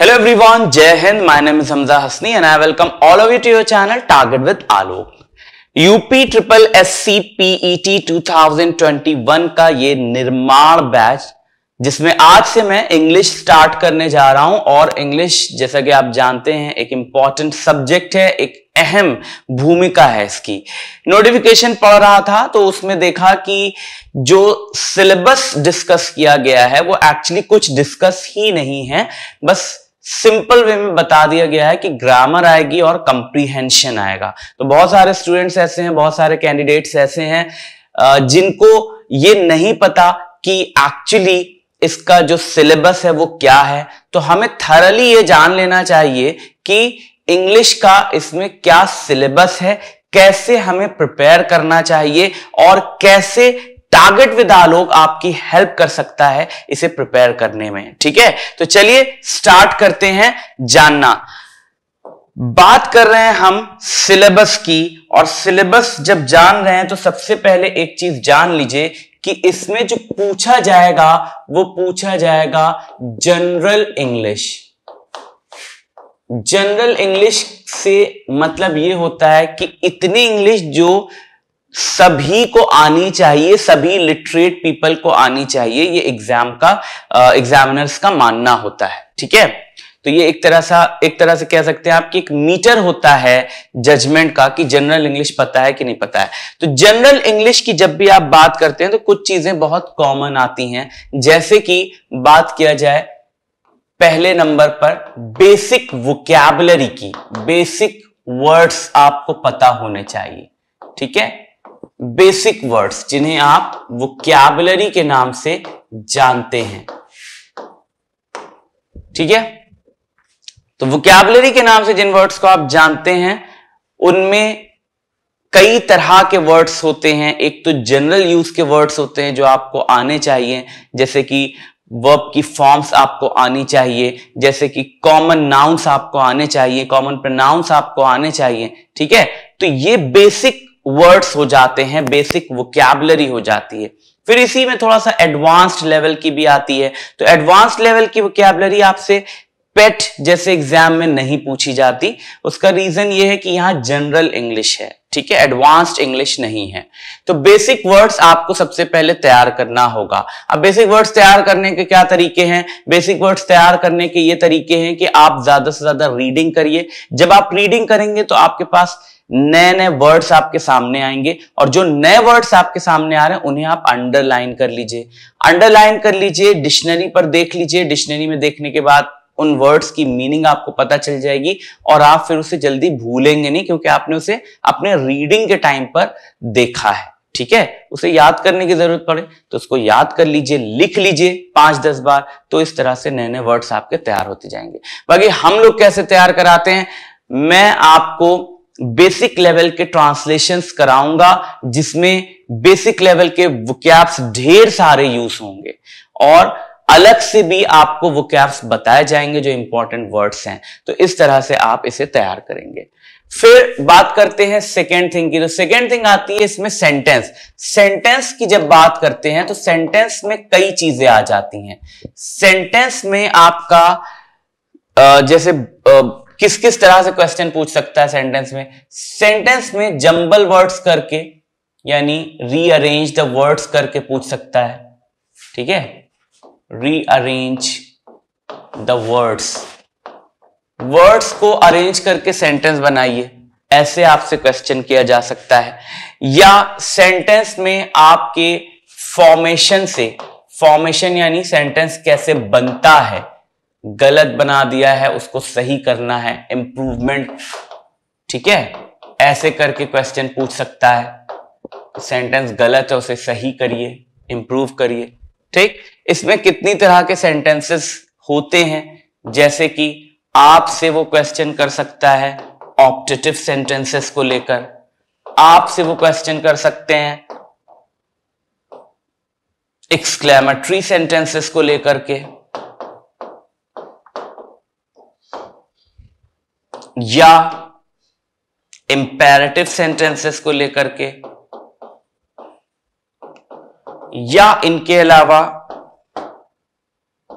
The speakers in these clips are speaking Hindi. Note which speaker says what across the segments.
Speaker 1: Hello everyone Jai Hind my name is Hamza Hasni and I welcome all of you to your channel Target with Alok. UP triple S C PET 2021 का ये निर्माण बैच जिसमें आज से मैं इंग्लिश स्टार्ट करने जा रहा हूं और इंग्लिश जैसा कि आप जानते हैं एक इंपॉर्टेंट सब्जेक्ट है एक अहम भूमिका है इसकी नोटिफिकेशन पढ़ रहा था तो उसमें देखा कि जो सिलेबस डिस्कस किया गया है वो एक्चुअली कुछ डिस्कस ही नहीं है बस सिंपल वे में बता दिया गया है कि ग्रामर आएगी और कंप्रीहेंशन आएगा तो बहुत सारे स्टूडेंट्स ऐसे हैं बहुत सारे कैंडिडेट्स ऐसे हैं जिनको ये नहीं पता कि एक्चुअली इसका जो सिलेबस है वो क्या है तो हमें थरली ये जान लेना चाहिए कि इंग्लिश का इसमें क्या सिलेबस है कैसे हमें प्रिपेयर करना चाहिए और कैसे टारगेट विद आलोक आपकी हेल्प कर सकता है इसे प्रिपेयर करने में ठीक है तो चलिए स्टार्ट करते हैं जानना बात कर रहे हैं हम सिलेबस की और सिलेबस जब जान रहे हैं तो सबसे पहले एक चीज जान लीजिए कि इसमें जो पूछा जाएगा वो पूछा जाएगा जनरल इंग्लिश जनरल इंग्लिश से मतलब ये होता है कि इतनी इंग्लिश जो सभी को आनी चाहिए सभी लिटरेट पीपल को आनी चाहिए ये एग्जाम का एग्जामिनर्स का मानना होता है ठीक है तो ये एक तरह सा एक तरह से कह सकते हैं आपकी एक मीटर होता है जजमेंट का कि जनरल इंग्लिश पता है कि नहीं पता है तो जनरल इंग्लिश की जब भी आप बात करते हैं तो कुछ चीजें बहुत कॉमन आती हैं जैसे कि बात किया जाए पहले नंबर पर बेसिक वोकैबलरी की बेसिक वर्ड्स आपको पता होने चाहिए ठीक है बेसिक वर्ड्स जिन्हें आप वोकैबुलरी के नाम से जानते हैं ठीक है तो वोकैबुलरी के नाम से जिन वर्ड्स को आप जानते हैं उनमें कई तरह के वर्ड्स होते हैं एक तो जनरल यूज के वर्ड्स होते हैं जो आपको आने चाहिए जैसे कि वर्ब की फॉर्म्स आपको आनी चाहिए जैसे कि कॉमन नाउंस आपको आने चाहिए कॉमन प्रनाउंस आपको आने चाहिए ठीक है तो ये बेसिक वर्ड्स हो जाते हैं बेसिक वोकैबलरी हो जाती है फिर इसी में थोड़ा सा एडवांस्ड लेवल की भी आती है तो एडवांस्ड लेवल की वोकैबलरी आपसे पेट जैसे एग्जाम में नहीं पूछी जाती उसका रीजन ये है कि यहां जनरल इंग्लिश है ठीक है एडवांस्ड इंग्लिश नहीं है तो बेसिक वर्ड्स आपको सबसे पहले तैयार करना होगा अब बेसिक वर्ड्स तैयार करने के क्या तरीके हैं बेसिक वर्ड्स तैयार करने के ये तरीके हैं कि आप ज्यादा से ज्यादा रीडिंग करिए जब आप रीडिंग करेंगे तो आपके पास नए नए वर्ड्स आपके सामने आएंगे और जो नए वर्ड्स आपके सामने आ रहे हैं उन्हें आप अंडरलाइन कर लीजिए अंडरलाइन कर लीजिए डिक्शनरी पर देख लीजिए डिक्शनरी में देखने के बाद उन वर्ड्स की मीनिंग आपको पता चल जाएगी और आप फिर उसे जल्दी भूलेंगे नहीं क्योंकि आपने उसे अपने रीडिंग के टाइम पर देखा है ठीक है उसे याद करने की जरूरत पड़े तो उसको याद कर लीजिए लिख लीजिए पांच दस बार तो इस तरह से नए नए वर्ड्स आपके तैयार होते जाएंगे बाकी हम लोग कैसे तैयार कराते हैं मैं आपको बेसिक लेवल के ट्रांसलेशंस कराऊंगा जिसमें बेसिक लेवल के वोकैब्स ढेर सारे यूज होंगे और अलग से भी आपको वो कैप्स बताए जाएंगे जो इंपॉर्टेंट वर्ड्स हैं तो इस तरह से आप इसे तैयार करेंगे फिर बात करते हैं सेकेंड थिंग की तो सेकेंड थिंग आती है इसमें सेंटेंस सेंटेंस की जब बात करते हैं तो सेंटेंस में कई चीजें आ जाती हैं सेंटेंस में आपका जैसे किस किस तरह से क्वेश्चन पूछ सकता है सेंटेंस में सेंटेंस में जंबल वर्ड्स करके यानी रीअरेंज द वर्ड्स करके पूछ सकता है ठीक है रीअरेंज द वर्ड्स वर्ड्स को अरेंज करके सेंटेंस बनाइए ऐसे आपसे क्वेश्चन किया जा सकता है या सेंटेंस में आपके फॉर्मेशन से फॉर्मेशन यानी सेंटेंस कैसे बनता है गलत बना दिया है उसको सही करना है इंप्रूवमेंट ठीक है ऐसे करके क्वेश्चन पूछ सकता है सेंटेंस गलत है उसे सही करिए इंप्रूव करिए ठीक इसमें कितनी तरह के सेंटेंसेस होते हैं जैसे कि आपसे वो क्वेश्चन कर सकता है ऑप्टेटिव सेंटेंसेस को लेकर आपसे वो क्वेश्चन कर सकते हैं एक्सक्लेमेटरी सेंटेंसेस को लेकर के या इंपेरेटिव सेंटेंसेस को लेकर के या इनके अलावा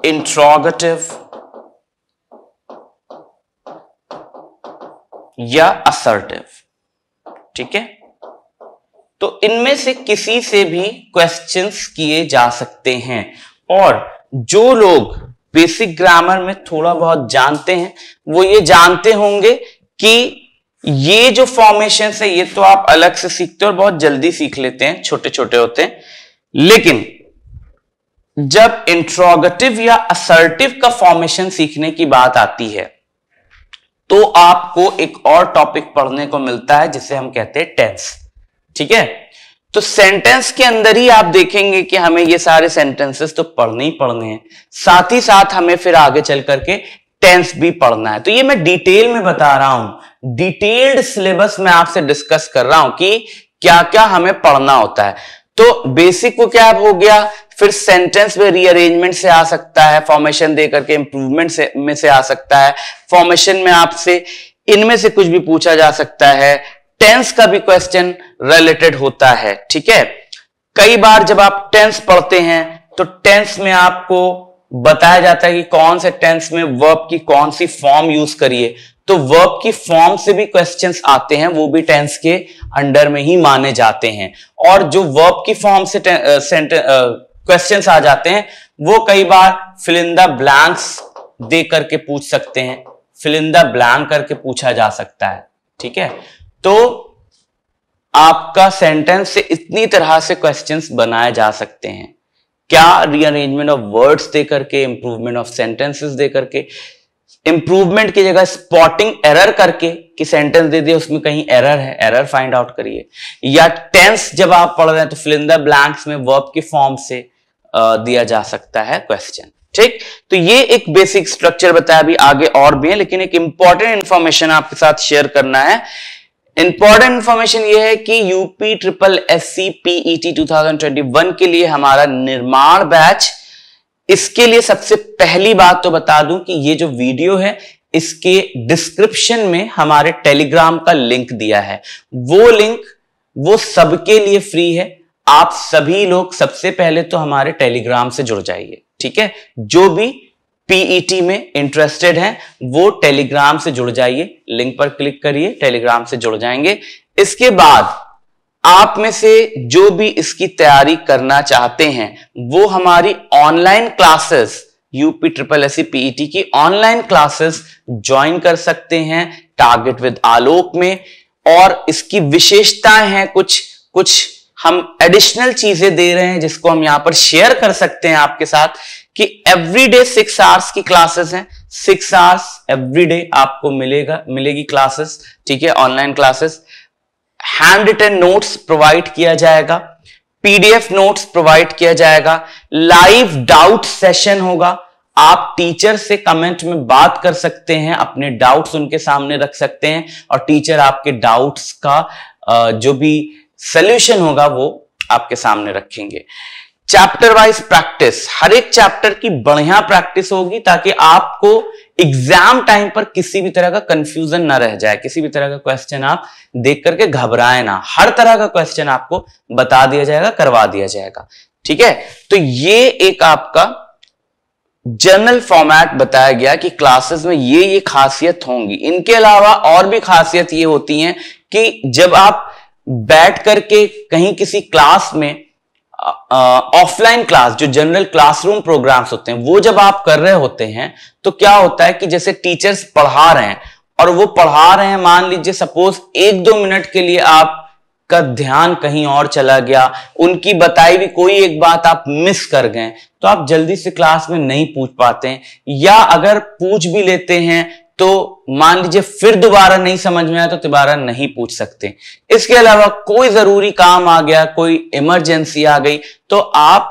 Speaker 1: इंट्रोगेटिव या असर्टिव ठीक है तो इनमें से किसी से भी क्वेश्चंस किए जा सकते हैं और जो लोग बेसिक ग्रामर में थोड़ा बहुत जानते हैं वो ये जानते होंगे कि ये जो फॉर्मेशन है ये तो आप अलग से सीखते हो और बहुत जल्दी सीख लेते हैं छोटे छोटे होते हैं लेकिन जब इंट्रोगेटिव या असर्टिव का फॉर्मेशन सीखने की बात आती है तो आपको एक और टॉपिक पढ़ने को मिलता है जिसे हम कहते हैं टेंस ठीक है तो सेंटेंस के अंदर ही आप देखेंगे कि हमें ये सारे सेंटेंसेस तो पढ़ने ही पढ़ने हैं साथ ही साथ हमें फिर आगे चल करके टेंस भी पढ़ना है तो ये मैं डिटेल में बता रहा हूं डिटेल्ड सिलेबस में आपसे डिस्कस कर रहा हूं कि क्या क्या हमें पढ़ना होता है तो बेसिक वो क्या हो गया फिर सेंटेंस में रीअरेंजमेंट से आ सकता है फॉर्मेशन दे करके इंप्रूवमेंट से में से आ सकता है फॉर्मेशन में आपसे इनमें से कुछ भी पूछा जा सकता है टेंस का भी क्वेश्चन रिलेटेड होता है ठीक है कई बार जब आप टेंस पढ़ते हैं तो टेंस में आपको बताया जाता है कि कौन से टेंस में वर्ब की कौन सी फॉर्म यूज करिए तो वर्ब की फॉर्म से भी क्वेश्चंस आते हैं वो भी टेंस के अंडर में ही माने जाते हैं और जो वर्ब की फॉर्म से क्वेश्चंस आ जाते हैं वो कई बार फिलिंदा ब्लैंक्स दे करके पूछ सकते हैं फिलिंदा ब्लैंक करके पूछा जा सकता है ठीक है तो आपका सेंटेंस से इतनी तरह से क्वेश्चंस बनाए जा सकते हैं क्या रीअरेंजमेंट ऑफ वर्ड्स देकर के इंप्रूवमेंट ऑफ सेंटेंसेस देकर के इंप्रूवमेंट की जगह स्पॉटिंग एरर करके कि सेंटेंस दे दिए उसमें कहीं एरर है एरर फाइंड आउट करिए या टेंस जब आप पढ़ रहे हैं तो फिलिंदा ब्लैंक्स में वर्ब के फॉर्म से दिया जा सकता है क्वेश्चन ठीक तो ये एक बेसिक स्ट्रक्चर बताया अभी आगे और भी है लेकिन एक इंपॉर्टेंट इंफॉर्मेशन आपके साथ शेयर करना है इंपॉर्टेंट इंफॉर्मेशन ये है कि UP triple S C PET two के लिए हमारा निर्माण बैच इसके लिए सबसे पहली बात तो बता दूं कि ये जो वीडियो है इसके डिस्क्रिप्शन में हमारे टेलीग्राम का लिंक दिया है वो लिंक वो सबके लिए फ्री है आप सभी लोग सबसे पहले तो हमारे टेलीग्राम से जुड़ जाइए ठीक है जो भी पीईटी e में इंटरेस्टेड हैं वो टेलीग्राम से जुड़ जाइए लिंक पर क्लिक करिए टेलीग्राम से जुड़ जाएंगे इसके बाद आप में से जो भी इसकी तैयारी करना चाहते हैं वो हमारी online classes UP triple S PET की ऑनलाइन क्लासेस ज्वाइन कर सकते हैं टारगेट विद आलोक में और इसकी विशेषताएं हैं कुछ कुछ हम एडिशनल चीजें दे रहे हैं जिसको हम यहां पर शेयर कर सकते हैं आपके साथ कि एवरी डे सिक्स आवर्स की क्लासेस हैं सिक्स आवर्स एवरी डे आपको मिलेगा मिलेगी क्लासेस ठीक है online classes hand written notes provide किया जाएगा पीडीएफ नोट्स प्रोवाइड किया जाएगा लाइव डाउट सेशन होगा आप टीचर से कमेंट में बात कर सकते हैं अपने डाउट्स उनके सामने रख सकते हैं और टीचर आपके डाउट्स का जो भी सोल्यूशन होगा वो आपके सामने रखेंगे चैप्टर वाइज प्रैक्टिस हर एक चैप्टर की बढ़िया प्रैक्टिस होगी ताकि आपको एग्जाम टाइम पर किसी भी तरह का कंफ्यूजन ना रह जाए किसी भी तरह का क्वेश्चन आप देख करके घबराए ना हर तरह का क्वेश्चन आपको बता दिया जाएगा करवा दिया जाएगा ठीक है तो ये एक आपका जनरल फॉर्मेट बताया गया कि क्लासेस में ये ये खासियत होंगी इनके अलावा और भी खासियत ये होती है कि जब आप बैठ करके कहीं किसी क्लास में ऑफलाइन क्लास जो जनरल क्लासरूम प्रोग्राम्स होते हैं वो जब आप कर रहे होते हैं तो क्या होता है कि जैसे टीचर्स पढ़ा रहे हैं और वो पढ़ा रहे हैं मान लीजिए सपोज एक दो मिनट के लिए आप का ध्यान कहीं और चला गया उनकी बताई भी कोई एक बात आप मिस कर गए तो आप जल्दी से क्लास में नहीं पूछ पाते हैं या अगर पूछ भी लेते हैं तो मान लीजिए फिर दोबारा नहीं समझ में आया तो दोबारा नहीं पूछ सकते इसके अलावा कोई जरूरी काम आ गया कोई इमरजेंसी आ गई तो आप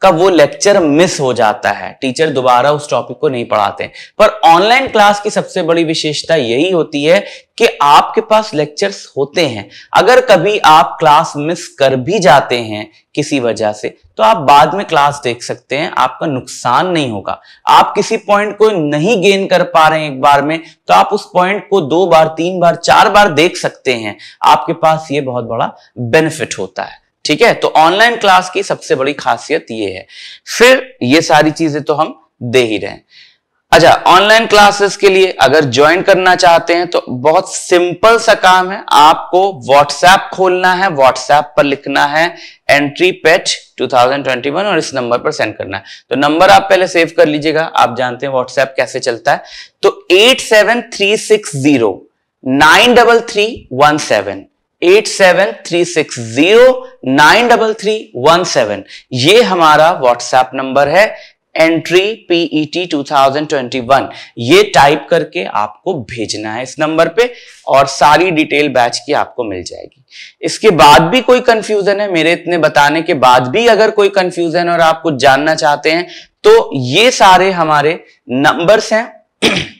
Speaker 1: का वो लेक्चर मिस हो जाता है टीचर दोबारा उस टॉपिक को नहीं पढ़ाते पर ऑनलाइन क्लास की सबसे बड़ी विशेषता यही होती है कि आपके पास लेक्चर्स होते हैं अगर कभी आप क्लास मिस कर भी जाते हैं किसी वजह से तो आप बाद में क्लास देख सकते हैं आपका नुकसान नहीं होगा आप किसी पॉइंट को नहीं गेन कर पा रहे हैं एक बार में तो आप उस पॉइंट को दो बार तीन बार चार बार देख सकते हैं आपके पास ये बहुत बड़ा बेनिफिट होता है ठीक है तो ऑनलाइन क्लास की सबसे बड़ी खासियत ये है फिर ये सारी चीजें तो हम दे ही रहे हैं अच्छा ऑनलाइन क्लासेस के लिए अगर ज्वाइन करना चाहते हैं तो बहुत सिंपल सा काम है आपको व्हाट्सएप खोलना है व्हाट्सएप पर लिखना है एंट्री पेट 2021 और इस नंबर पर सेंड करना है तो नंबर आप पहले सेव कर लीजिएगा आप जानते हैं व्हाट्सएप कैसे चलता है तो eight seven three six zero nine double three one seven eight seven three six zero nine double three one seven ये हमारा व्हाट्सएप नंबर है एंट्री पीईटी 2021 ये टाइप करके आपको भेजना है इस नंबर पे और सारी डिटेल बैच की आपको मिल जाएगी इसके बाद भी कोई कंफ्यूजन है मेरे इतने बताने के बाद भी अगर कोई कंफ्यूजन और आप कुछ जानना चाहते हैं तो ये सारे हमारे नंबर्स हैं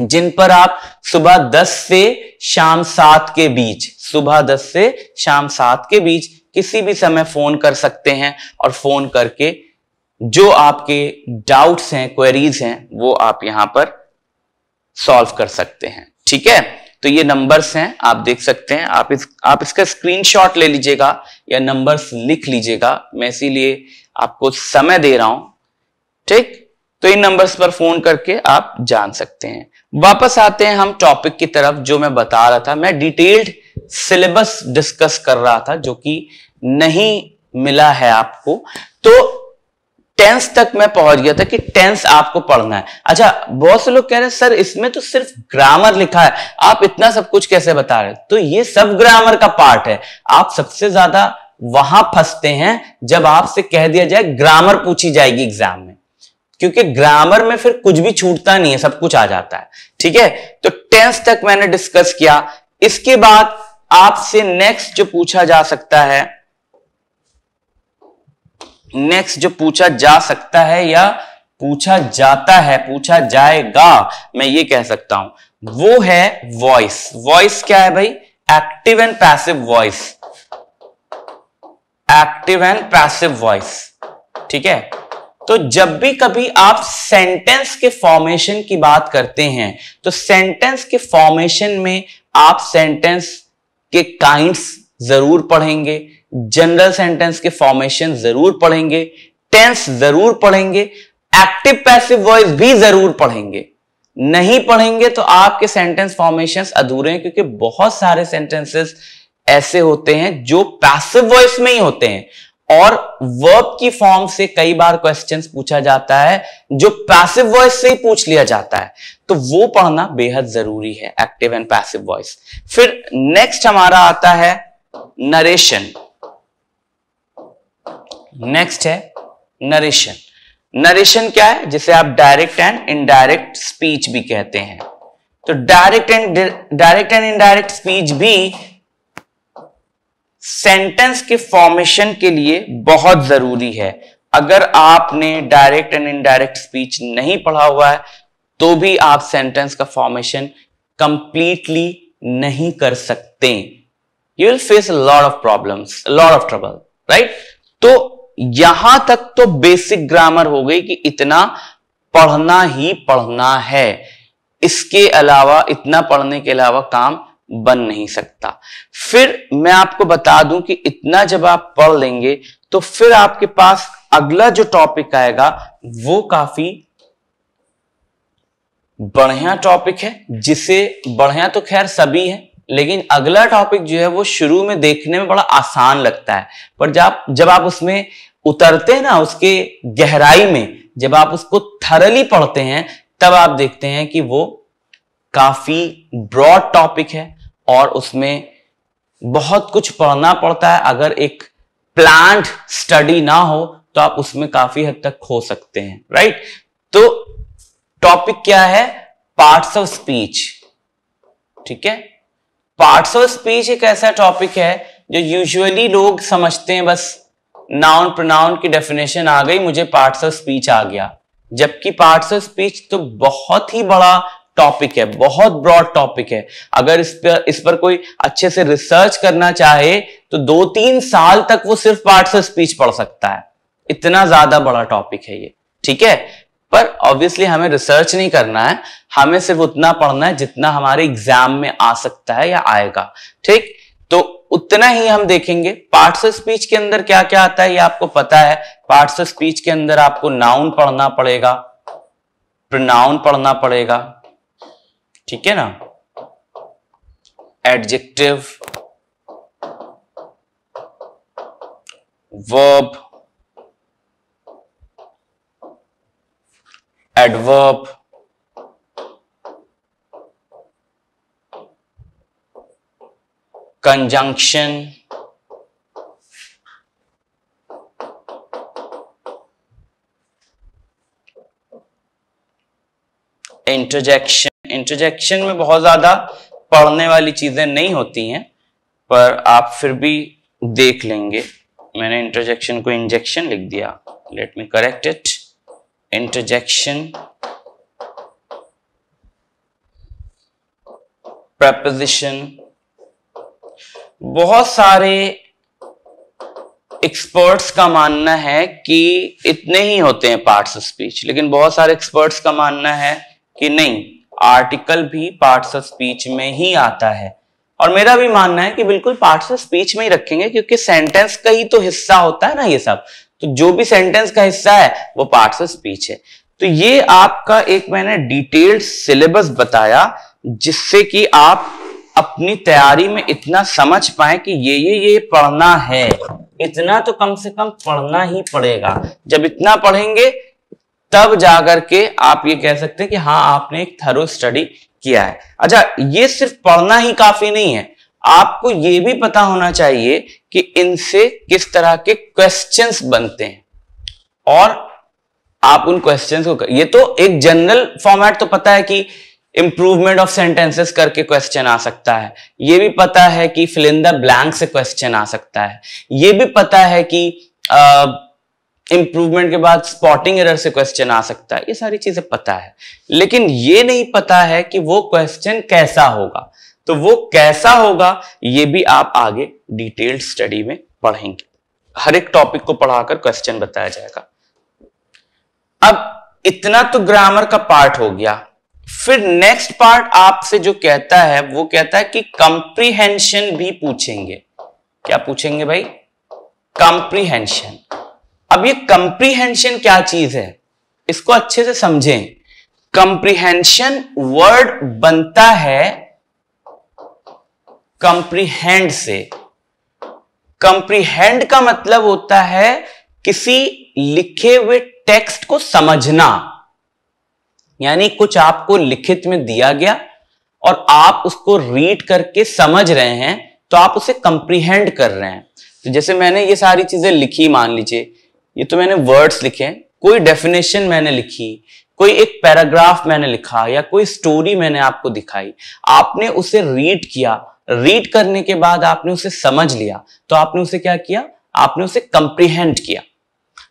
Speaker 1: जिन पर आप सुबह 10 से शाम 7 के बीच सुबह 10 से शाम 7 के बीच किसी भी समय फोन कर सकते हैं और फोन करके जो आपके डाउट्स हैं क्वेरीज हैं वो आप यहां पर सॉल्व कर सकते हैं ठीक है तो ये नंबर्स हैं आप देख सकते हैं आप इस आप इसका स्क्रीनशॉट ले लीजिएगा या नंबर्स लिख लीजिएगा मैं इसीलिए आपको समय दे रहा हूं ठीक तो इन नंबर्स पर फोन करके आप जान सकते हैं वापस आते हैं हम टॉपिक की तरफ जो मैं बता रहा था मैं डिटेल्ड सिलेबस डिस्कस कर रहा था जो कि नहीं मिला है आपको तो टेंस तक मैं पहुंच गया था कि टेंस आपको पढ़ना है अच्छा बहुत से लोग कह रहे हैं सर इसमें तो सिर्फ ग्रामर लिखा है आप इतना सब कुछ कैसे बता रहे तो ये सब ग्रामर का पार्ट है आप सबसे ज्यादा वहां फंसते हैं जब आपसे कह दिया जाए ग्रामर पूछी जाएगी एग्जाम में क्योंकि ग्रामर में फिर कुछ भी छूटता नहीं है सब कुछ आ जाता है ठीक है तो टेंस तक मैंने डिस्कस किया इसके बाद आपसे नेक्स्ट जो पूछा जा सकता है नेक्स्ट जो पूछा जा सकता है या पूछा जाता है पूछा जाएगा मैं ये कह सकता हूं वो है वॉइस वॉइस क्या है भाई active and passive voice active and passive voice ठीक है तो जब भी कभी आप सेंटेंस के फॉर्मेशन की बात करते हैं तो सेंटेंस के फॉर्मेशन में आप सेंटेंस के काइंड्स जरूर पढ़ेंगे जनरल सेंटेंस के फॉर्मेशन जरूर पढ़ेंगे टेंस जरूर पढ़ेंगे एक्टिव पैसिव वॉइस भी जरूर पढ़ेंगे नहीं पढ़ेंगे तो आपके सेंटेंस फॉर्मेशन अधूरे हैं क्योंकि बहुत सारे सेंटेंसेस ऐसे होते हैं जो पैसिव वॉइस में ही होते हैं और वर्ब की फॉर्म से कई बार क्वेश्चंस पूछा जाता है जो पैसिव वॉइस से ही पूछ लिया जाता है तो वो पढ़ना बेहद जरूरी है एक्टिव एंड पैसिव वॉइस फिर नेक्स्ट हमारा आता है नरेशन नेक्स्ट है नरेशन नरेशन क्या है जिसे आप डायरेक्ट एंड इनडायरेक्ट स्पीच भी कहते हैं तो direct and direct and indirect speech भी सेंटेंस के फॉर्मेशन के लिए बहुत जरूरी है अगर आपने डायरेक्ट एंड इनडायरेक्ट स्पीच नहीं पढ़ा हुआ है तो भी आप सेंटेंस का फॉर्मेशन कंप्लीटली नहीं कर सकते you will face lot of problems lot of trouble right तो यहां तक तो बेसिक ग्रामर हो गई कि इतना पढ़ना ही पढ़ना है इसके अलावा इतना पढ़ने के अलावा काम बन नहीं सकता फिर मैं आपको बता दूं कि इतना जब आप पढ़ लेंगे तो फिर आपके पास अगला जो टॉपिक आएगा वो काफी बढ़िया टॉपिक है जिसे बढ़िया तो खैर सभी है लेकिन अगला टॉपिक जो है वो शुरू में देखने में बड़ा आसान लगता है पर जब जब आप उसमें उतरते हैं ना उसके गहराई में जब आप उसको थरली पढ़ते हैं तब आप देखते हैं कि वो काफी ब्रॉड टॉपिक है और उसमें बहुत कुछ पढ़ना पड़ता है अगर एक प्लांट स्टडी ना हो तो आप उसमें काफी हद तक खो सकते हैं राइट तो टॉपिक क्या है पार्ट्स ऑफ स्पीच ठीक है पार्ट्स ऑफ स्पीच एक ऐसा टॉपिक है जो यूजुअली लोग समझते हैं बस नाउन प्रोनाउन की डेफिनेशन आ गई मुझे पार्ट्स ऑफ स्पीच आ गया जबकि पार्ट्स ऑफ स्पीच तो बहुत ही बड़ा टॉपिक है बहुत ब्रॉड टॉपिक है अगर इस पर इस पर कोई अच्छे से रिसर्च करना चाहे तो दो तीन साल तक वो सिर्फ पार्ट से स्पीच पढ़ सकता है इतना ज्यादा बड़ा टॉपिक है ये ठीक है पर ऑब्वियसली हमें रिसर्च नहीं करना है हमें सिर्फ उतना पढ़ना है जितना हमारे एग्जाम में आ सकता है या आएगा ठीक तो उतना ही हम देखेंगे पार्ट ऑफ स्पीच के अंदर क्या क्या आता है ये आपको पता है पार्ट्स ऑफ स्पीच के अंदर आपको नाउन पढ़ना पड़ेगा प्रनाउन पढ़ना पड़ेगा ठीक है ना adjective verb adverb conjunction interjection interjection में बहुत ज़्यादा पढ़ने वाली चीज़ें नहीं होती हैं पर आप फिर भी देख लेंगे मैंने इंटरजेक्शन को इंजेक्शन लिख दिया let me correct it interjection preposition बहुत सारे एक्सपर्ट्स का मानना है कि इतने ही होते हैं पार्ट्स ऑफ स्पीच लेकिन बहुत सारे एक्सपर्ट्स का मानना है कि नहीं आर्टिकल भी पार्ट्स ऑफ स्पीच में ही आता है और मेरा भी मानना है कि बिल्कुल पार्ट्स ऑफ स्पीच में ही रखेंगे क्योंकि सेंटेंस का ही तो हिस्सा होता है ना ये सब तो जो भी सेंटेंस का हिस्सा है वो पार्ट्स ऑफ स्पीच है तो ये आपका एक मैंने डिटेल्ड सिलेबस बताया जिससे कि आप अपनी तैयारी में इतना समझ पाए कि ये ये ये पढ़ना है इतना तो कम से कम पढ़ना ही पड़ेगा जब इतना पढ़ेंगे तब जाकर के आप ये कह सकते हैं कि हाँ आपने एक थरो स्टडी किया है अच्छा ये सिर्फ पढ़ना ही काफी नहीं है आपको ये भी पता होना चाहिए कि इनसे किस तरह के क्वेश्चंस बनते हैं और आप उन क्वेश्चंस को कर... ये तो एक जनरल फॉर्मेट तो पता है कि इंप्रूवमेंट ऑफ सेंटेंसेस करके क्वेश्चन आ सकता है ये भी पता है कि फिलिंदा ब्लैंक से क्वेश्चन आ सकता है ये भी पता है कि आ, इंप्रूवमेंट के बाद स्पॉटिंग एरर से क्वेश्चन आ सकता है ये सारी चीजें पता है लेकिन ये नहीं पता है कि वो क्वेश्चन कैसा होगा तो वो कैसा होगा ये भी आप आगे डिटेल्ड स्टडी में पढ़ेंगे हर एक टॉपिक को पढ़ाकर क्वेश्चन बताया जाएगा अब इतना तो ग्रामर का पार्ट हो गया फिर नेक्स्ट पार्ट आपसे जो कहता है वो कहता है कि कंप्रीहेंशन भी पूछेंगे क्या पूछेंगे भाई कंप्रीहेंशन अब ये कंप्रीहेंशन क्या चीज है इसको अच्छे से समझें कंप्रीहेंशन वर्ड बनता है कंप्रीहेंड से कंप्रीहेंड का मतलब होता है किसी लिखे हुए टेक्स्ट को समझना यानी कुछ आपको लिखित में दिया गया और आप उसको रीड करके समझ रहे हैं तो आप उसे कंप्रीहेंड कर रहे हैं तो जैसे मैंने ये सारी चीजें लिखी मान लीजिए ये तो मैंने वर्ड्स लिखे हैं कोई डेफिनेशन मैंने लिखी कोई एक पैराग्राफ मैंने लिखा या कोई स्टोरी मैंने आपको दिखाई आपने उसे रीड किया रीड करने के बाद आपने उसे समझ लिया तो आपने उसे क्या किया आपने उसे कंप्रीहेंड किया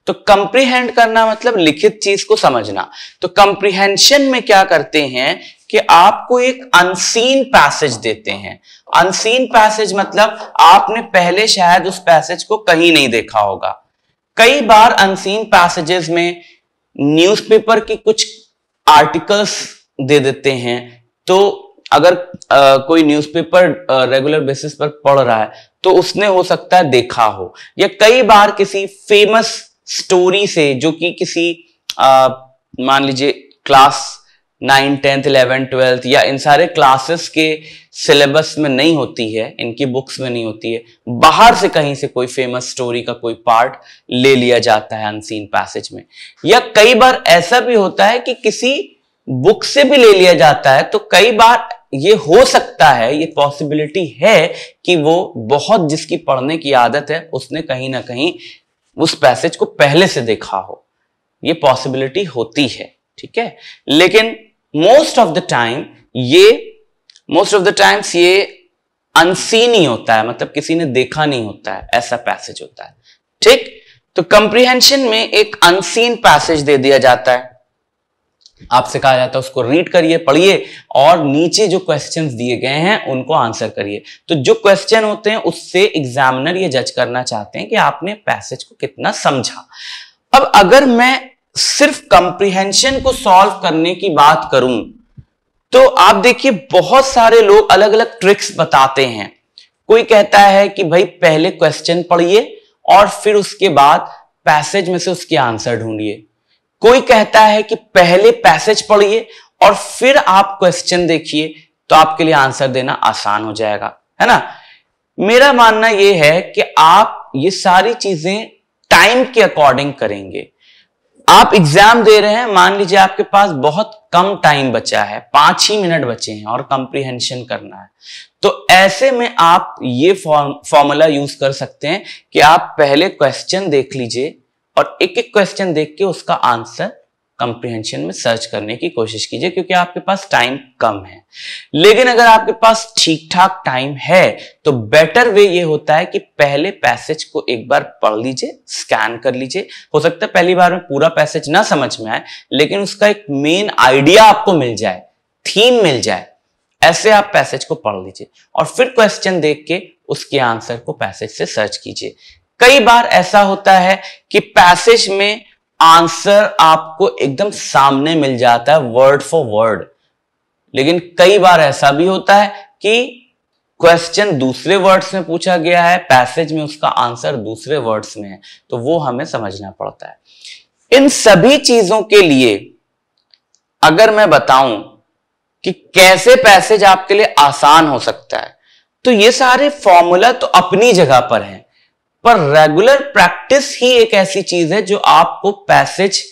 Speaker 1: तो कंप्रीहेंड करना मतलब लिखित चीज को समझना तो कंप्रीहेंशन में क्या करते हैं कि आपको एक अनसीन पैसेज देते हैं अनसीन पैसेज मतलब आपने पहले शायद उस पैसेज को कहीं नहीं देखा होगा कई बार अनसीन पैसेजेस में न्यूज़पेपर की कुछ आर्टिकल्स दे देते हैं तो अगर आ, कोई न्यूज़पेपर रेगुलर बेसिस पर पढ़ रहा है तो उसने हो सकता है देखा हो या कई बार किसी फेमस स्टोरी से जो कि किसी मान लीजिए class nine tenth eleventh twelfth या इन सारे क्लासेस के सिलेबस में नहीं होती है इनकी बुक्स में नहीं होती है बाहर से कहीं से कोई फेमस स्टोरी का कोई पार्ट ले लिया जाता है अनसीन पैसेज में या कई बार ऐसा भी होता है कि किसी बुक से भी ले लिया जाता है तो कई बार ये हो सकता है ये पॉसिबिलिटी है कि वो बहुत जिसकी पढ़ने की आदत है उसने कहीं ना कहीं उस पैसेज को पहले से देखा हो ये पॉसिबिलिटी होती है ठीक है लेकिन मोस्ट ऑफ द टाइम ये मोस्ट ऑफ द टाइम्स ये अनसीन ही होता है मतलब किसी ने देखा नहीं होता है ऐसा पैसेज होता है ठीक तो कंप्रीहेंशन में एक अनसीन पैसेज दे दिया जाता है आपसे कहा जाता है उसको रीड करिए पढ़िए और नीचे जो क्वेश्चन दिए गए हैं उनको आंसर करिए तो जो क्वेश्चन होते हैं उससे एग्जामिनर ये जज करना चाहते हैं कि आपने पैसेज को कितना समझा अब अगर मैं सिर्फ कंप्रिहेंशन को सॉल्व करने की बात करूं तो आप देखिए बहुत सारे लोग अलग अलग ट्रिक्स बताते हैं कोई कहता है कि भाई पहले क्वेश्चन पढ़िए और फिर उसके बाद पैसेज में से उसके आंसर ढूंढिए कोई कहता है कि पहले पैसेज पढ़िए और फिर आप क्वेश्चन देखिए तो आपके लिए आंसर देना आसान हो जाएगा है ना मेरा मानना यह है कि आप ये सारी चीजें टाइम के अकॉर्डिंग करेंगे आप एग्जाम दे रहे हैं मान लीजिए आपके पास बहुत कम टाइम बचा है पांच ही मिनट बचे हैं और कंप्रीहेंशन करना है तो ऐसे में आप ये फॉर्मूला यूज कर सकते हैं कि आप पहले क्वेश्चन देख लीजिए और एक एक क्वेश्चन देख के उसका आंसर कंप्रिहेंशन में सर्च करने की कोशिश कीजिए क्योंकि आपके पास टाइम कम है लेकिन अगर आपके पास ठीक ठाक टाइम है तो बेटर वे ये होता है कि पहले पैसेज को एक बार पढ़ लीजिए स्कैन कर लीजिए हो सकता है पहली बार में पूरा पैसेज ना समझ में आए लेकिन उसका एक मेन आइडिया आपको मिल जाए थीम मिल जाए ऐसे आप पैसेज को पढ़ लीजिए और फिर क्वेश्चन देख के उसके आंसर को पैसेज से सर्च कीजिए कई बार ऐसा होता है कि पैसेज में आंसर आपको एकदम सामने मिल जाता है वर्ड फॉर वर्ड लेकिन कई बार ऐसा भी होता है कि क्वेश्चन दूसरे वर्ड्स में पूछा गया है पैसेज में उसका आंसर दूसरे वर्ड्स में है तो वो हमें समझना पड़ता है इन सभी चीजों के लिए अगर मैं बताऊं कि कैसे पैसेज आपके लिए आसान हो सकता है तो ये सारे फॉर्मूला तो अपनी जगह पर हैं पर रेगुलर प्रैक्टिस ही एक ऐसी चीज है जो आपको पैसेज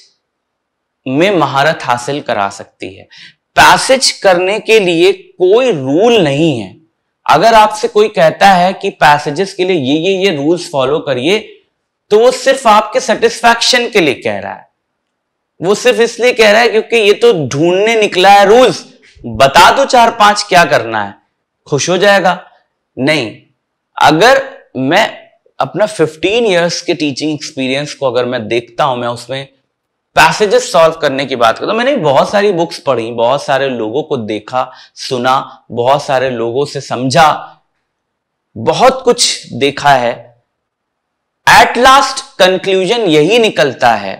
Speaker 1: में महारत हासिल करा सकती है पैसेज करने के लिए कोई रूल नहीं है अगर आपसे कोई कहता है कि पैसेजेस के लिए ये ये ये रूल्स फॉलो करिए तो वो सिर्फ आपके सेटिस्फैक्शन के लिए कह रहा है वो सिर्फ इसलिए कह रहा है क्योंकि ये तो ढूंढने निकला है रूल्स बता दो चार पांच क्या करना है खुश हो जाएगा नहीं अगर मैं अपना 15 इयर्स के टीचिंग एक्सपीरियंस को अगर मैं देखता हूं मैं उसमें पैसेजेस सॉल्व करने की बात करता तो मैंने बहुत सारी बुक्स पढ़ी बहुत सारे लोगों को देखा सुना बहुत सारे लोगों से समझा बहुत कुछ देखा है एट लास्ट कंक्लूजन यही निकलता है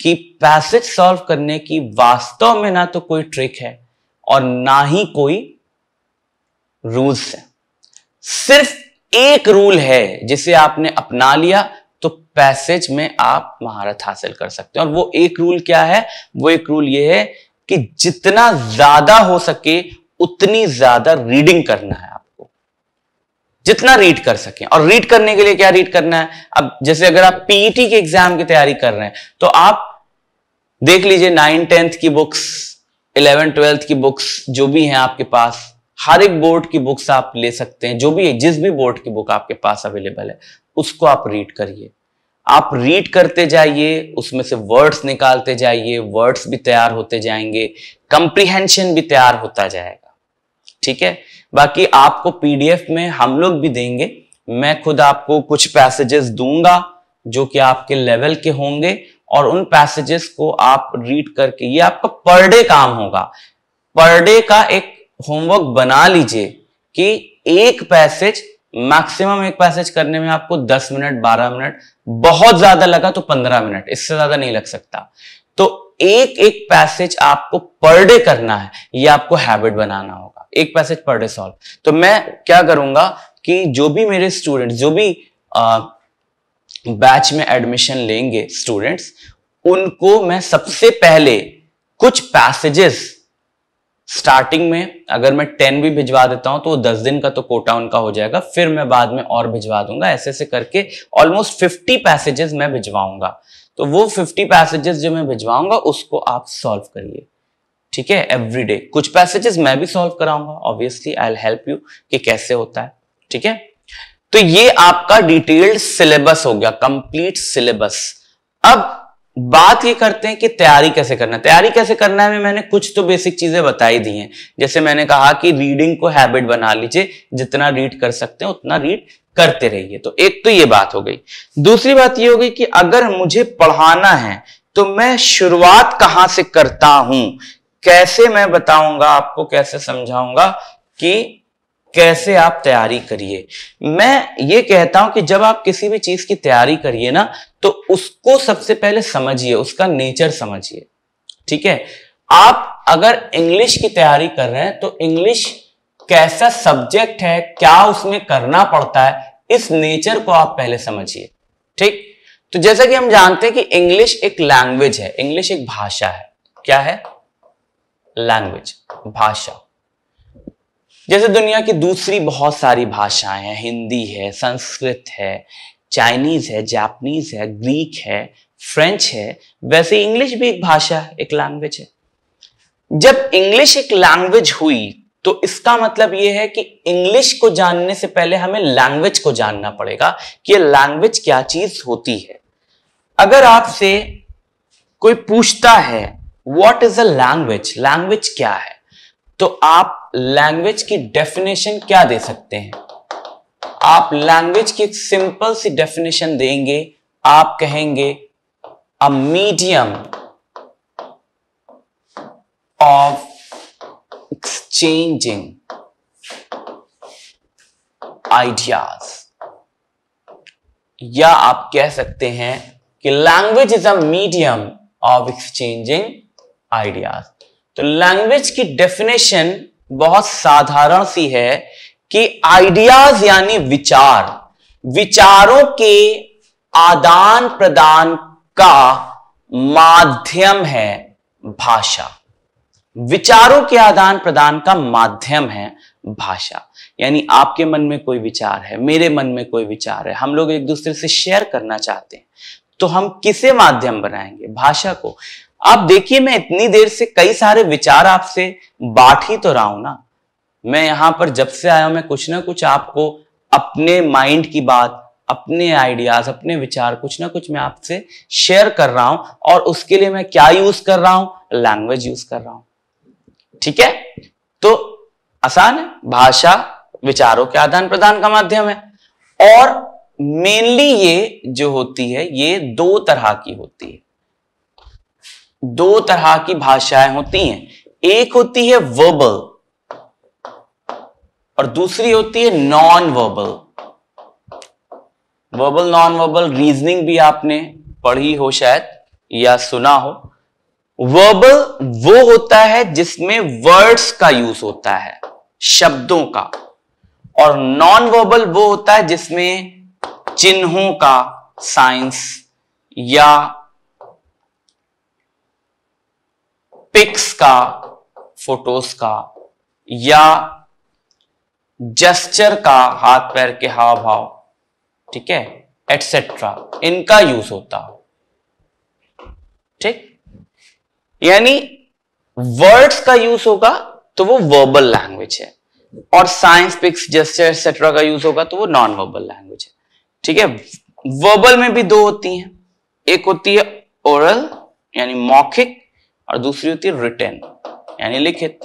Speaker 1: कि पैसेज सॉल्व करने की वास्तव में ना तो कोई ट्रिक है और ना ही कोई रूल्स है सिर्फ एक रूल है जिसे आपने अपना लिया तो पैसेज में आप महारत हासिल कर सकते हैं और वो एक रूल क्या है वो एक रूल ये है कि जितना ज्यादा हो सके उतनी ज्यादा रीडिंग करना है आपको जितना रीड कर सके और रीड करने के लिए क्या रीड करना है अब जैसे अगर आप पीईटी के एग्जाम की तैयारी कर रहे हैं तो आप देख लीजिए नाइन टेंथ की बुक्स इलेवन ट्वेल्थ की बुक्स जो भी हैं आपके पास हर एक बोर्ड की बुक्स आप ले सकते हैं जो भी जिस भी बोर्ड की बुक आपके पास अवेलेबल है उसको आप रीड करिए आप रीड करते जाइए उसमें से वर्ड्स निकालते जाइए वर्ड्स भी तैयार होते जाएंगे कंप्रीहेंशन भी तैयार होता जाएगा ठीक है बाकी आपको पीडीएफ में हम लोग भी देंगे मैं खुद आपको कुछ पैसेजेस दूंगा जो कि आपके लेवल के होंगे और उन पैसेजेस को आप रीड करके ये आपका पर डे काम होगा पर डे का एक होमवर्क बना लीजिए कि एक पैसेज मैक्सिमम एक पैसेज करने में आपको 10 मिनट 12 मिनट बहुत ज्यादा लगा तो 15 मिनट इससे ज्यादा नहीं लग सकता तो एक एक पैसेज आपको पर डे करना है ये आपको हैबिट बनाना होगा एक पैसेज पर डे सॉल्व तो मैं क्या करूंगा कि जो भी मेरे स्टूडेंट जो भी आ, बैच में एडमिशन लेंगे स्टूडेंट्स उनको मैं सबसे पहले कुछ पैसेजेस स्टार्टिंग में अगर मैं टेन भी भिजवा देता हूं तो वो दस दिन का तो कोटा उनका हो जाएगा फिर मैं बाद में और भिजवा दूंगा ऐसे ऐसे करके ऑलमोस्ट फिफ्टी पैसेजेस मैं भिजवाऊंगा तो वो फिफ्टी पैसेजेस जो मैं भिजवाऊंगा उसको आप सॉल्व करिए ठीक है एवरी डे कुछ पैसेजेस मैं भी सॉल्व कराऊंगा ऑब्वियसली आई हेल्प यू कि कैसे होता है ठीक है तो ये आपका डिटेल्ड सिलेबस हो गया कंप्लीट सिलेबस अब बात ये करते हैं कि तैयारी कैसे करना है तैयारी कैसे करना है में मैंने कुछ तो बेसिक चीजें बताई दी हैं जैसे मैंने कहा कि रीडिंग को हैबिट बना लीजिए जितना रीड कर सकते हैं उतना रीड करते रहिए तो एक तो ये बात हो गई दूसरी बात ये हो गई कि अगर मुझे पढ़ाना है तो मैं शुरुआत कहां से करता हूं कैसे मैं बताऊंगा आपको कैसे समझाऊंगा कि कैसे आप तैयारी करिए मैं ये कहता हूं कि जब आप किसी भी चीज की तैयारी करिए ना तो उसको सबसे पहले समझिए उसका नेचर समझिए ठीक है आप अगर इंग्लिश की तैयारी कर रहे हैं तो इंग्लिश कैसा सब्जेक्ट है क्या उसमें करना पड़ता है इस नेचर को आप पहले समझिए ठीक तो जैसा कि हम जानते हैं कि इंग्लिश एक लैंग्वेज है इंग्लिश एक भाषा है क्या है लैंग्वेज भाषा जैसे दुनिया की दूसरी बहुत सारी भाषाएं हैं हिंदी है संस्कृत है चाइनीज है जापनीज है ग्रीक है फ्रेंच है वैसे इंग्लिश भी एक भाषा एक लैंग्वेज है जब इंग्लिश एक लैंग्वेज हुई तो इसका मतलब यह है कि इंग्लिश को जानने से पहले हमें लैंग्वेज को जानना पड़ेगा कि यह लैंग्वेज क्या चीज होती है अगर आपसे कोई पूछता है what is a language language क्या है तो आप लैंग्वेज की डेफिनेशन क्या दे सकते हैं आप लैंग्वेज की एक सिंपल सी डेफिनेशन देंगे आप कहेंगे a medium of exchanging ideas या आप कह सकते हैं कि language is a medium of exchanging ideas तो लैंग्वेज की डेफिनेशन बहुत साधारण सी है कि आइडियाज यानी विचार विचारों के आदान प्रदान का माध्यम है भाषा विचारों के आदान प्रदान का माध्यम है भाषा यानी आपके मन में कोई विचार है मेरे मन में कोई विचार है हम लोग एक दूसरे से शेयर करना चाहते हैं तो हम किसे माध्यम बनाएंगे भाषा को आप देखिए मैं इतनी देर से कई सारे विचार आपसे बांट ही तो रहा हूं ना मैं यहां पर जब से आया हूं मैं कुछ ना कुछ आपको अपने माइंड की बात अपने आइडियाज अपने विचार कुछ ना कुछ मैं आपसे शेयर कर रहा हूं और उसके लिए मैं क्या यूज कर रहा हूं लैंग्वेज यूज कर रहा हूं ठीक है तो आसान है भाषा विचारों के आदान प्रदान का माध्यम है और मेनली ये जो होती है ये दो तरह की होती है दो तरह की भाषाएं होती हैं एक होती है वर्बल और दूसरी होती है non verbal verbal non verbal reasoning भी आपने पढ़ी हो शायद या सुना हो वर्बल वो होता है जिसमें वर्ड्स का यूज होता है शब्दों का और नॉन वर्बल वो होता है जिसमें चिन्हों का साइंस या पिक्स का फोटोस का या जेस्चर का हाथ पैर के हाव भाव ठीक है एटसेट्रा इनका यूज होता हो ठीक यानी वर्ड्स का यूज होगा तो वो वर्बल लैंग्वेज है और साइंस पिक्स जेस्टर एक्सेट्रा का यूज होगा तो वो नॉन वर्बल लैंग्वेज है ठीक है वर्बल में भी दो होती हैं एक होती है ओरल यानी मौखिक और दूसरी होती है रिटेन यानी लिखित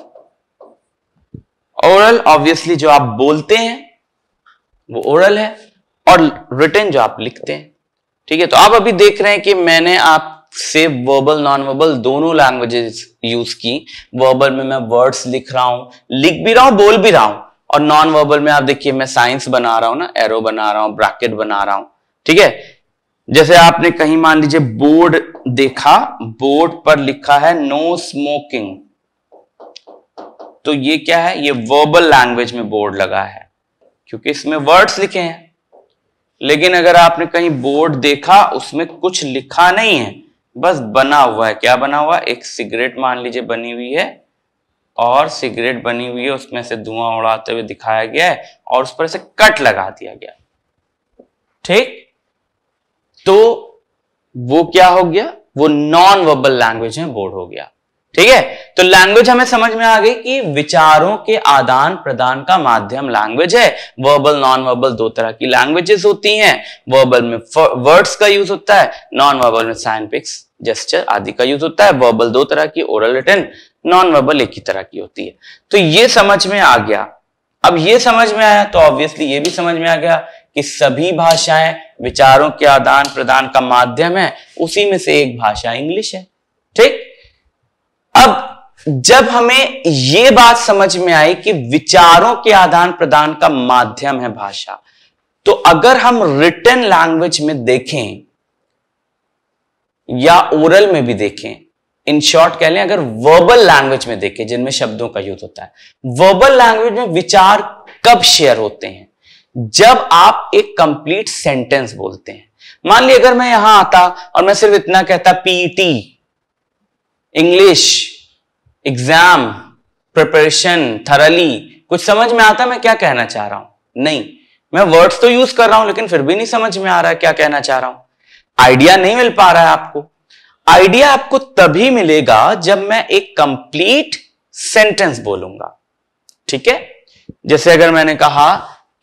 Speaker 1: ओरल ऑब्वियसली जो आप बोलते हैं वो ओरल है और रिटेन जो आप लिखते हैं ठीक है तो आप अभी देख रहे हैं कि मैंने आप से वर्बल नॉन वर्बल दोनों लैंग्वेजेस यूज की वर्बल में मैं वर्ड्स लिख रहा हूं लिख भी रहा हूं बोल भी रहा हूं और नॉन वर्बल में आप देखिए मैं साइंस बना रहा हूं ना एरो बना रहा हूं ब्रैकेट बना रहा हूं ठीक है जैसे आपने कहीं मान लीजिए बोर्ड देखा बोर्ड पर लिखा है नो स्मोकिंग तो ये क्या है ये वर्बल लैंग्वेज में बोर्ड लगा है क्योंकि इसमें वर्ड्स लिखे हैं लेकिन अगर आपने कहीं बोर्ड देखा उसमें कुछ लिखा नहीं है बस बना हुआ है क्या बना हुआ एक सिगरेट मान लीजिए बनी हुई है और सिगरेट बनी हुई है उसमें से धुआं उड़ाते हुए दिखाया गया है और उस पर से कट लगा दिया गया ठीक तो वो क्या हो गया वो नॉन वर्बल लैंग्वेज में बोर्ड हो गया ठीक है तो लैंग्वेज हमें समझ में आ गई कि विचारों के आदान प्रदान का माध्यम लैंग्वेज है वर्बल नॉन वर्बल दो तरह की लैंग्वेजेस होती हैं वर्बल में वर्ड्स का यूज होता है नॉन वर्बल में साइन पिक्स जेस्टर आदि का यूज होता है वर्बल दो तरह की ओरल रिटर्न नॉन वर्बल एक ही तरह की होती है तो ये समझ में आ गया अब ये समझ में आया तो ऑब्वियसली ये भी समझ में आ गया कि सभी भाषाएं विचारों के आदान प्रदान का माध्यम है उसी में से एक भाषा इंग्लिश है ठीक अब जब हमें यह बात समझ में आई कि विचारों के आदान प्रदान का माध्यम है भाषा तो अगर हम रिटर्न लैंग्वेज में देखें या ओरल में भी देखें इन शॉर्ट कह लें अगर वर्बल लैंग्वेज में देखें जिनमें शब्दों का यूज होता है वर्बल लैंग्वेज में विचार कब शेयर होते हैं जब आप एक कंप्लीट सेंटेंस बोलते हैं मान ली अगर मैं यहां आता और मैं सिर्फ इतना कहता PT English exam preparation thoroughly कुछ समझ में आता मैं क्या कहना चाह रहा हूं नहीं मैं वर्ड्स तो यूज कर रहा हूं लेकिन फिर भी नहीं समझ में आ रहा है क्या कहना चाह रहा हूं आइडिया नहीं मिल पा रहा है आपको आइडिया आपको तभी मिलेगा जब मैं एक कंप्लीट सेंटेंस बोलूंगा ठीक है जैसे अगर मैंने कहा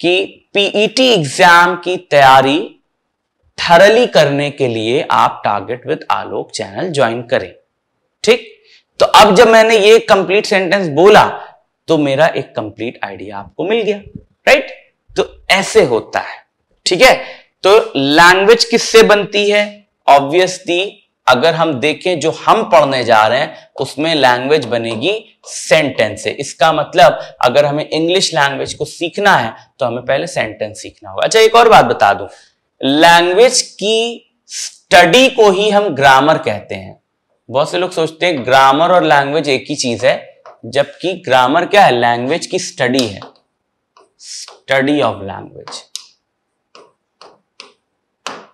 Speaker 1: कि पीईटी एग्जाम e की तैयारी थरली करने के लिए आप target with Alok channel join करें ठीक तो अब जब मैंने ये कंप्लीट सेंटेंस बोला तो मेरा एक कंप्लीट आइडिया आपको मिल गया राइट तो ऐसे होता है ठीक है तो लैंग्वेज किससे बनती है ऑब्वियसली अगर हम देखें जो हम पढ़ने जा रहे हैं उसमें लैंग्वेज बनेगी सेंटेंस से इसका मतलब अगर हमें इंग्लिश लैंग्वेज को सीखना है तो हमें पहले सेंटेंस सीखना होगा अच्छा एक और बात बता दूं लैंग्वेज की स्टडी को ही हम ग्रामर कहते हैं बहुत से लोग सोचते हैं ग्रामर और लैंग्वेज एक ही चीज है जबकि ग्रामर क्या है लैंग्वेज की स्टडी है स्टडी ऑफ लैंग्वेज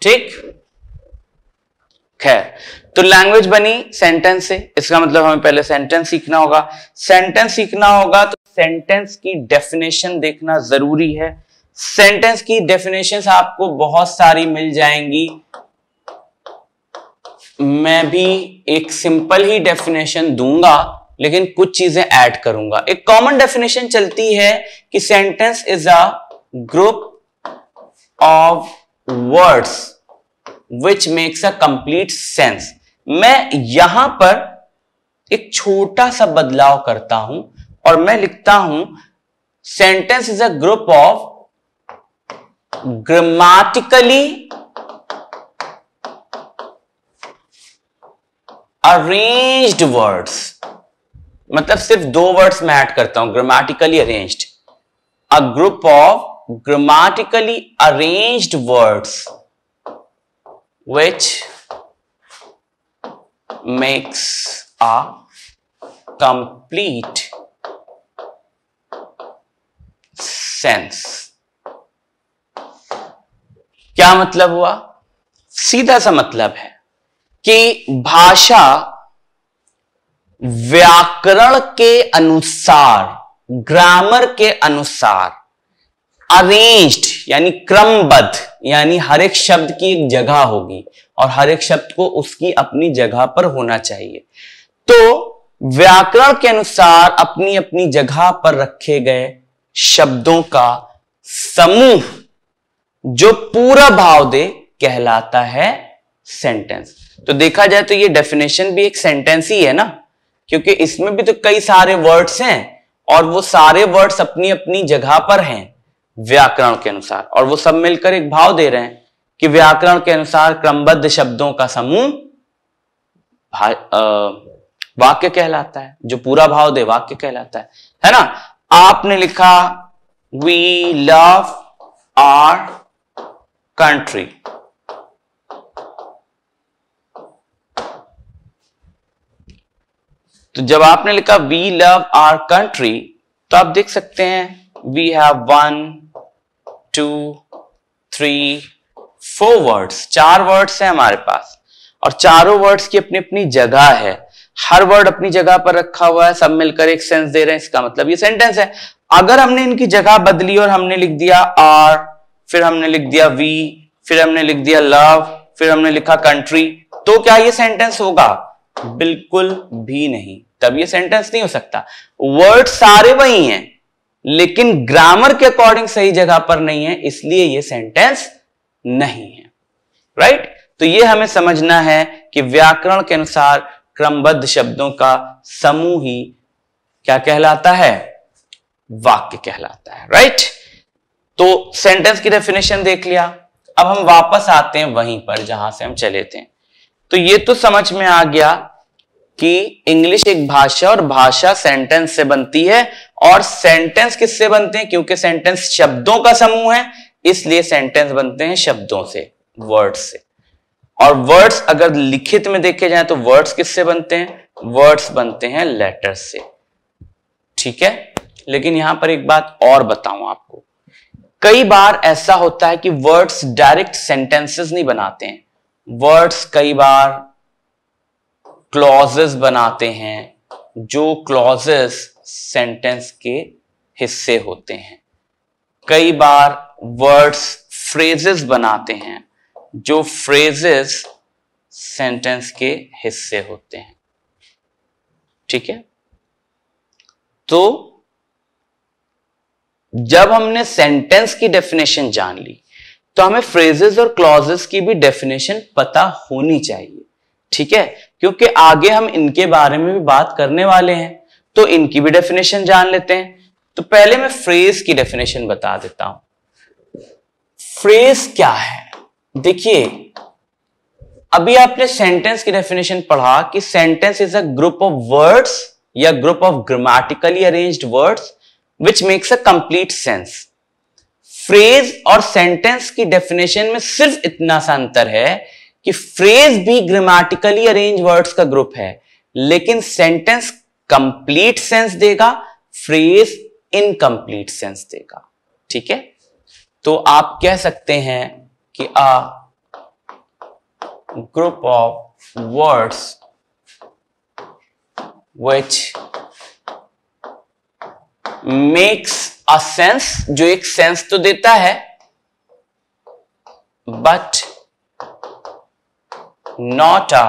Speaker 1: ठीक खैर तो लैंग्वेज बनी सेंटेंस से इसका मतलब हमें पहले सेंटेंस सीखना होगा सेंटेंस सीखना होगा तो सेंटेंस की डेफिनेशन देखना जरूरी है सेंटेंस की डेफिनेशन आपको बहुत सारी मिल जाएंगी मैं भी एक सिंपल ही डेफिनेशन दूंगा लेकिन कुछ चीजें ऐड करूंगा एक कॉमन डेफिनेशन चलती है कि sentence is a group of words which makes a complete sense मैं यहां पर एक छोटा सा बदलाव करता हूं और मैं लिखता हूं sentence is a group of grammatically arranged words मतलब सिर्फ दो वर्ड्स मैं ऐड करता हूं grammatically arranged a group of grammatically arranged words which makes a complete sense क्या मतलब हुआ सीधा सा मतलब है कि भाषा व्याकरण के अनुसार ग्रामर के अनुसार अरेंज्ड यानी क्रमबद्ध यानी हर एक शब्द की एक जगह होगी और हर एक शब्द को उसकी अपनी जगह पर होना चाहिए तो व्याकरण के अनुसार अपनी अपनी जगह पर रखे गए शब्दों का समूह जो पूरा भाव दे कहलाता है सेंटेंस तो देखा जाए तो ये डेफिनेशन भी एक सेंटेंस ही है ना क्योंकि इसमें भी तो कई सारे वर्ड्स हैं और वो सारे वर्ड्स अपनी अपनी जगह पर हैं व्याकरण के अनुसार और वो सब मिलकर एक भाव दे रहे हैं कि व्याकरण के अनुसार क्रमबद्ध शब्दों का समूह वाक्य कहलाता है जो पूरा भाव दे वाक्य कहलाता है है ना आपने लिखा वी लव आर कंट्री तो जब आपने लिखा वी लव आर कंट्री तो आप देख सकते हैं we have one two three four words चार वर्ड्स हैं हमारे पास और चारों वर्ड्स की अपनी अपनी जगह है हर वर्ड अपनी जगह पर रखा हुआ है सब मिलकर एक सेंस दे रहे हैं इसका मतलब ये सेंटेंस है अगर हमने इनकी जगह बदली और हमने लिख दिया आर फिर हमने लिख दिया वी फिर हमने लिख दिया लव फिर हमने लिखा कंट्री तो क्या ये सेंटेंस होगा बिल्कुल भी नहीं तब ये सेंटेंस नहीं हो सकता वर्ड सारे वही हैं लेकिन ग्रामर के अकॉर्डिंग सही जगह पर नहीं है इसलिए ये सेंटेंस नहीं है राइट right? तो ये हमें समझना है कि व्याकरण के अनुसार क्रमबद्ध शब्दों का समूह ही क्या कहलाता है वाक्य कहलाता है राइट right? तो सेंटेंस की डेफिनेशन देख लिया अब हम वापस आते हैं वहीं पर जहां से हम चले थे तो ये तो समझ में आ गया कि इंग्लिश एक भाषा और भाषा सेंटेंस से बनती है और सेंटेंस किससे बनते हैं क्योंकि सेंटेंस शब्दों का समूह है इसलिए सेंटेंस बनते हैं शब्दों से वर्ड्स से और वर्ड्स अगर लिखित में देखे जाए तो वर्ड्स किससे बनते हैं वर्ड्स बनते हैं लेटर से ठीक है लेकिन यहां पर एक बात और बताऊं आपको कई बार ऐसा होता है कि वर्ड्स डायरेक्ट सेंटेंसेस नहीं बनाते हैं वर्ड्स कई बार क्लॉजेस बनाते हैं जो क्लॉजेस सेंटेंस के हिस्से होते हैं कई बार वर्ड्स फ्रेजेस बनाते हैं जो फ्रेजेस सेंटेंस के हिस्से होते हैं ठीक है तो जब हमने सेंटेंस की डेफिनेशन जान ली तो हमें फ्रेजेस और क्लॉजेस की भी डेफिनेशन पता होनी चाहिए ठीक है क्योंकि आगे हम इनके बारे में भी बात करने वाले हैं तो इनकी भी डेफिनेशन जान लेते हैं तो पहले मैं फ्रेज की डेफिनेशन बता देता हूं फ्रेज क्या है देखिए अभी आपने सेंटेंस की डेफिनेशन पढ़ा कि sentence is a group of words या group of grammatically arranged words which makes a complete sense phrase और सेंटेंस की डेफिनेशन में सिर्फ इतना सा अंतर है कि फ्रेज भी ग्रामेटिकली अरेंज वर्ड्स का ग्रुप है लेकिन सेंटेंस कंप्लीट सेंस देगा फ्रेज इनकम्प्लीट सेंस देगा ठीक है तो आप कह सकते हैं कि a group of words which makes a sense जो एक सेंस तो देता है but not a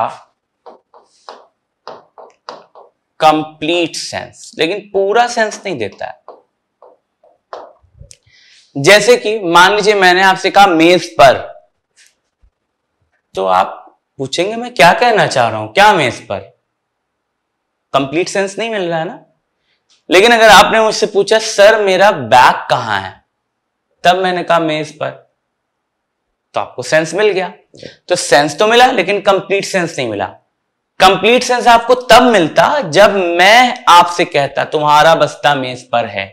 Speaker 1: complete sense लेकिन पूरा सेंस नहीं देता है जैसे कि मान लीजिए मैंने आपसे कहा मेज पर तो आप पूछेंगे मैं क्या कहना चाह रहा हूं क्या मेज पर कंप्लीट सेंस नहीं मिल रहा है ना
Speaker 2: लेकिन अगर आपने
Speaker 1: मुझसे पूछा सर मेरा बैग कहां है तब मैंने कहा मेज पर तो आपको सेंस मिल गया तो सेंस तो मिला लेकिन कंप्लीट सेंस नहीं मिला कंप्लीट सेंस आपको तब मिलता जब मैं आपसे कहता तुम्हारा बस्ता मेज पर है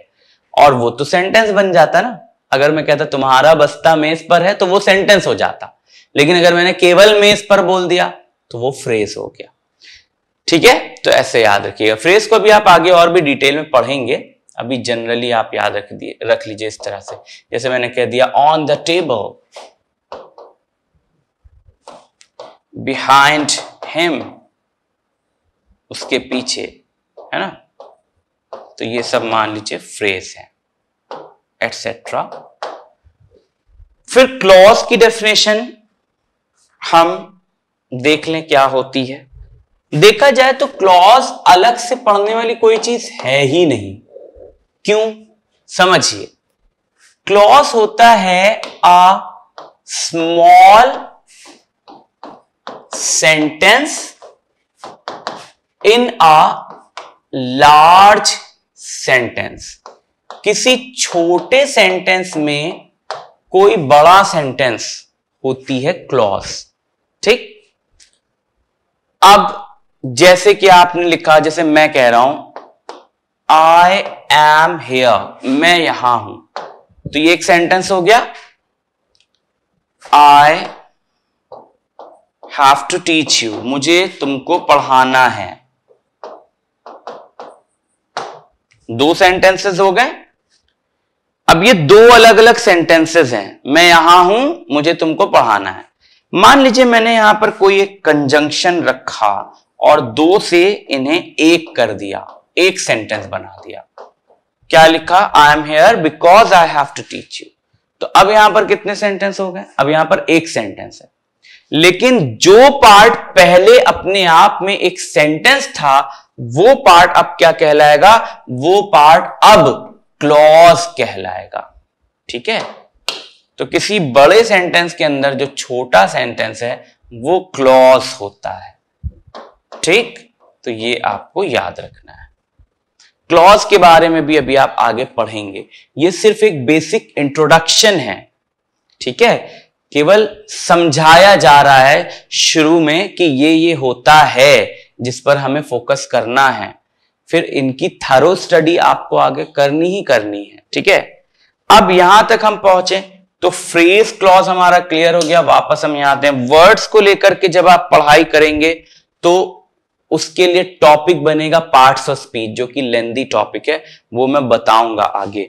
Speaker 1: और वो तो सेंटेंस बन जाता ना अगर मैं कहता तुम्हारा बस्ता मेज पर है तो वो सेंटेंस हो जाता लेकिन अगर मैंने केवल मेज पर बोल दिया तो वो फ्रेज हो गया ठीक है तो ऐसे याद रखिएगा फ्रेज को भी आप आगे और भी डिटेल में पढ़ेंगे अभी जनरली आप याद रख दिए रख लीजिए इस तरह से जैसे मैंने कह दिया on the table behind him उसके पीछे है ना तो ये सब मान लीजिए फ्रेज है एटसेट्रा फिर क्लॉज की डेफिनेशन हम देख लें क्या होती है देखा जाए तो क्लॉज अलग से पढ़ने वाली कोई चीज है ही नहीं क्यों समझिए क्लॉज होता है a small sentence in a large sentence किसी छोटे सेंटेंस में कोई बड़ा सेंटेंस होती है क्लॉज ठीक अब जैसे कि आपने लिखा जैसे मैं कह रहा हूं आई एम हेयर मैं यहां हूं तो ये एक सेंटेंस हो गया I have to teach you मुझे तुमको पढ़ाना है दो सेंटेंसेस हो गए अब ये दो अलग अलग सेंटेंसेस हैं मैं यहां हूं मुझे तुमको पढ़ाना है मान लीजिए मैंने यहां पर कोई एक कंजंक्शन रखा और दो से इन्हें एक कर दिया एक सेंटेंस बना दिया क्या लिखा I am here because I have to teach you तो अब यहां पर कितने सेंटेंस हो गए अब यहां पर एक सेंटेंस है लेकिन जो पार्ट पहले अपने आप में एक सेंटेंस था वो पार्ट अब क्या कहलाएगा वो पार्ट अब क्लॉज कहलाएगा ठीक है तो किसी बड़े सेंटेंस के अंदर जो छोटा सेंटेंस है वो क्लॉज होता है ठीक तो ये आपको याद रखना है क्लॉज के बारे में भी अभी आप आगे पढ़ेंगे ये सिर्फ एक बेसिक इंट्रोडक्शन है ठीक है केवल समझाया जा रहा है शुरू में कि ये ये होता है जिस पर हमें फोकस करना है फिर इनकी थरो स्टडी आपको आगे करनी ही करनी है ठीक है अब यहां तक हम पहुंचे तो फ्रेज क्लॉज हमारा क्लियर हो गया वापस हम यहां आते हैं वर्ड्स को लेकर के जब आप पढ़ाई करेंगे तो उसके लिए टॉपिक बनेगा पार्ट्स ऑफ स्पीच जो कि लेंदी टॉपिक है वो मैं बताऊंगा आगे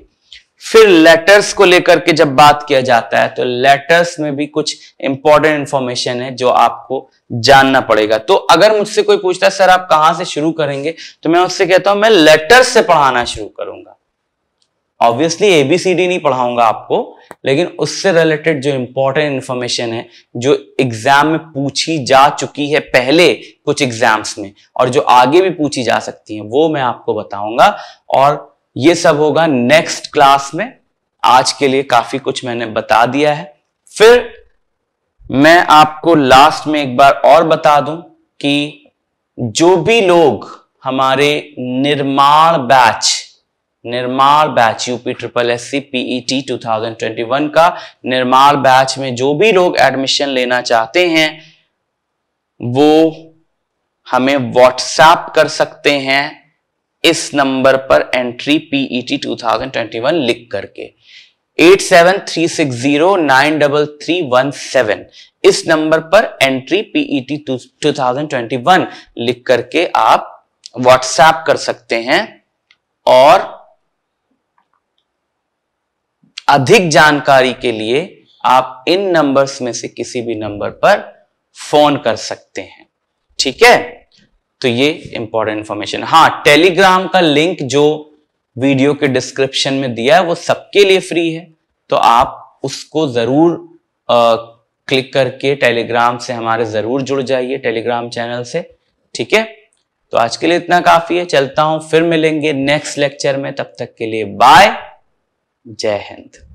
Speaker 1: फिर लेटर्स को लेकर के जब बात किया जाता है तो लेटर्स में भी कुछ इंपॉर्टेंट इंफॉर्मेशन है जो आपको जानना पड़ेगा तो अगर मुझसे कोई पूछता है सर आप कहां से शुरू करेंगे तो मैं उससे कहता हूं मैं लेटर्स से पढ़ाना शुरू करूंगा ऑब्वियसली एबीसीडी नहीं पढ़ाऊंगा आपको लेकिन उससे रिलेटेड जो इंपॉर्टेंट इंफॉर्मेशन है जो एग्जाम में पूछी जा चुकी है पहले कुछ एग्जाम्स में और जो आगे भी पूछी जा सकती है वो मैं आपको बताऊंगा और ये सब होगा नेक्स्ट क्लास में आज के लिए काफी कुछ मैंने बता दिया है फिर मैं आपको लास्ट में एक बार और बता दूं कि जो भी लोग हमारे Nirman batch Nirman batch UP triple S C PET 2021 का निर्माण बैच में जो भी लोग एडमिशन लेना चाहते हैं वो हमें व्हाट्सएप कर सकते हैं इस नंबर पर एंट्री पीईटी 2021 लिख करके 8736093317 इस नंबर पर एंट्री पीईटी 2021 लिख करके आप व्हाट्सएप कर सकते हैं और अधिक जानकारी के लिए आप इन नंबर्स में से किसी भी नंबर पर फोन कर सकते हैं ठीक है तो ये इंपॉर्टेंट इंफॉर्मेशन हाँ टेलीग्राम का लिंक जो वीडियो के डिस्क्रिप्शन में दिया है वो सबके लिए फ्री है तो आप उसको जरूर आ, क्लिक करके टेलीग्राम से हमारे जरूर जुड़ जाइए टेलीग्राम चैनल से ठीक है तो आज के लिए इतना काफी है चलता हूं फिर मिलेंगे नेक्स्ट लेक्चर में तब तक के लिए बाय जय हिंद